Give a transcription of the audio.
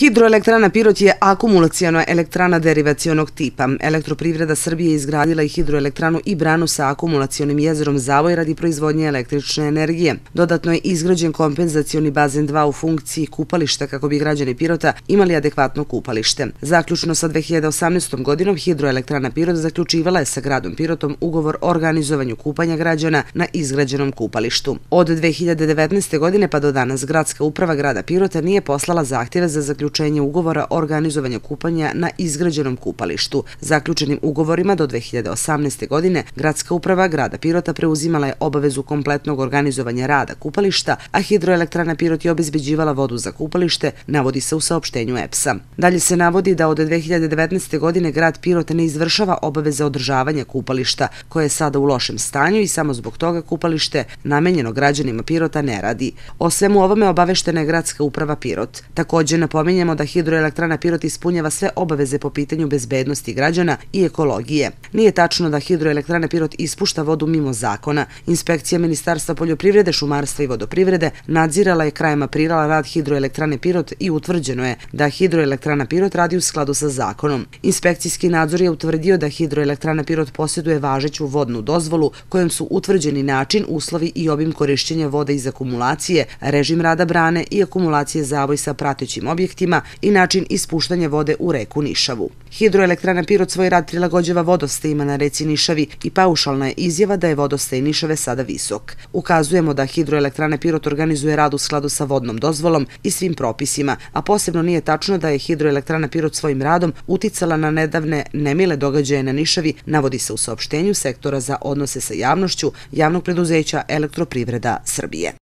Hidroelektrana Piroć je akumulacijana elektrana derivacijonog tipa. Elektroprivreda Srbije izgradila i hidroelektranu i branu sa akumulacijonim jezerom Zavoj radi proizvodnje električne energije. Dodatno je izgrađen kompenzacijoni bazen 2 u funkciji kupališta kako bi građani Pirota imali adekvatno kupalište. Zaključno sa 2018. godinom hidroelektrana Pirot zaključivala je sa gradom Pirotom ugovor o organizovanju kupanja građana na izgrađenom kupalištu. Od 2019. godine pa do danas gradska uprava grada Pirota nije poslala zahtjeve za zaključ zaključenje ugovora organizovanja kupanja na izgrađenom kupalištu. Zaključenim ugovorima do 2018. godine Gradska uprava grada Pirota preuzimala je obavezu kompletnog organizovanja rada kupališta, a hidroelektrana Pirot je obizbeđivala vodu za kupalište, navodi se u saopštenju EPS-a. Dalje se navodi da od 2019. godine grad Pirota ne izvršava obaveze održavanja kupališta, koje je sada u lošem stanju i samo zbog toga kupalište namenjeno građanima Pirota ne radi. O svemu ovome obaveštena je Gradska uprava Pirot. Također napominje napominjamo da hidroelektrana Pirot ispunjava sve obaveze po pitanju bezbednosti građana i ekologije. Nije tačno da hidroelektrana Pirot ispušta vodu mimo zakona. Inspekcija Ministarstva poljoprivrede, šumarstva i vodoprivrede nadzirala je krajem aprila rad hidroelektrane Pirot i utvrđeno je da hidroelektrana Pirot radi u skladu sa zakonom. Inspekcijski nadzor je utvrdio da hidroelektrana Pirot posjeduje važeću vodnu dozvolu kojom su utvrđeni način, uslovi i obim korišćenja vode iz akumulacije, režim rada brane i akumulacije zavoj sa pratećim objektima objektima i način ispuštanja vode u reku Nišavu. Hidroelektrana Pirot svoj rad prilagođava vodostajima na reci Nišavi i paušalna je izjava da je vodostaj Nišave sada visok. Ukazujemo da hidroelektrana Pirot organizuje rad u skladu sa vodnom dozvolom i svim propisima, a posebno nije tačno da je hidroelektrana Pirot svojim radom uticala na nedavne nemile događaje na Nišavi, navodi se u saopštenju sektora za odnose sa javnošću javnog preduzeća elektroprivreda Srbije.